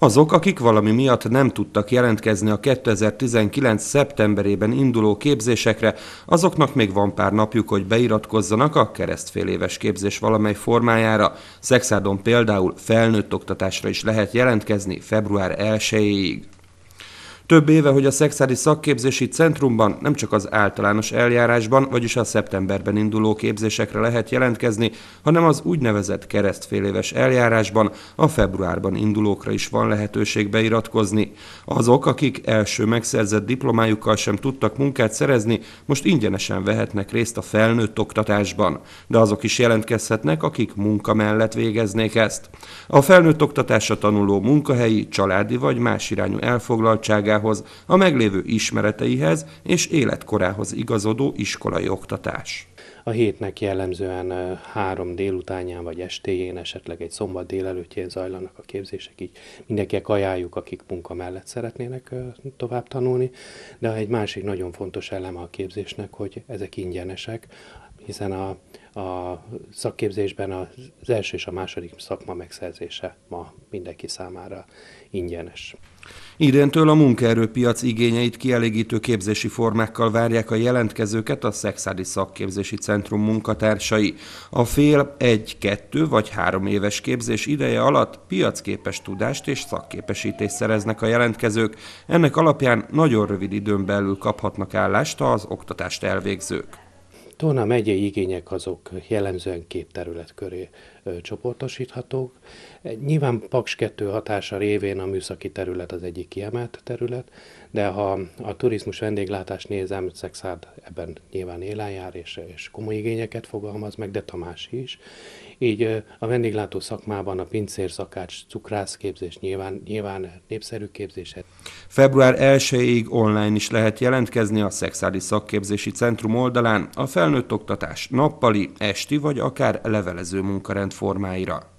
Azok, akik valami miatt nem tudtak jelentkezni a 2019. szeptemberében induló képzésekre, azoknak még van pár napjuk, hogy beiratkozzanak a keresztféléves képzés valamely formájára. Szexádon például felnőtt oktatásra is lehet jelentkezni február 1-ig. Több éve, hogy a Szexádi Szakképzési Centrumban nem csak az általános eljárásban, vagyis a szeptemberben induló képzésekre lehet jelentkezni, hanem az úgynevezett keresztféléves eljárásban, a februárban indulókra is van lehetőség beiratkozni. Azok, akik első megszerzett diplomájukkal sem tudtak munkát szerezni, most ingyenesen vehetnek részt a felnőtt oktatásban, de azok is jelentkezhetnek, akik munka mellett végeznék ezt. A felnőtt oktatásra tanuló munkahelyi, családi vagy más irányú elfoglaltságával tudásához, a meglévő ismereteihez és életkorához igazodó iskolai oktatás. A hétnek jellemzően három délutánján vagy estéjén, esetleg egy szombat délelőttjén zajlanak a képzések, így mindenkinek ajánljuk, akik munka mellett szeretnének tovább tanulni, de egy másik nagyon fontos eleme a képzésnek, hogy ezek ingyenesek, hiszen a, a szakképzésben az első és a második szakma megszerzése ma mindenki számára ingyenes. Idéntől a munkaerőpiac igényeit kielégítő képzési formákkal várják a jelentkezőket a Szexádi Szakképzési Centrum munkatársai. A fél egy, kettő vagy három éves képzés ideje alatt piacképes tudást és szakképesítést szereznek a jelentkezők. Ennek alapján nagyon rövid időn belül kaphatnak állást az oktatást elvégzők. Tóna megyei igények azok jellemzően két terület köré csoportosíthatók. Nyilván Paks 2 hatása révén a műszaki terület az egyik kiemelt terület, de ha a turizmus vendéglátás nézem, Szexád ebben nyilván élen jár, és, és komoly igényeket fogalmaz meg, de Tamás is. Így a vendéglátó szakmában a pincér szakács cukrászképzés nyilván, nyilván népszerű képzése. Február 1-ig online is lehet jelentkezni a Szexádi Szakképzési Centrum oldalán, a fel felnőtt oktatás nappali, esti vagy akár levelező munkarend formáira.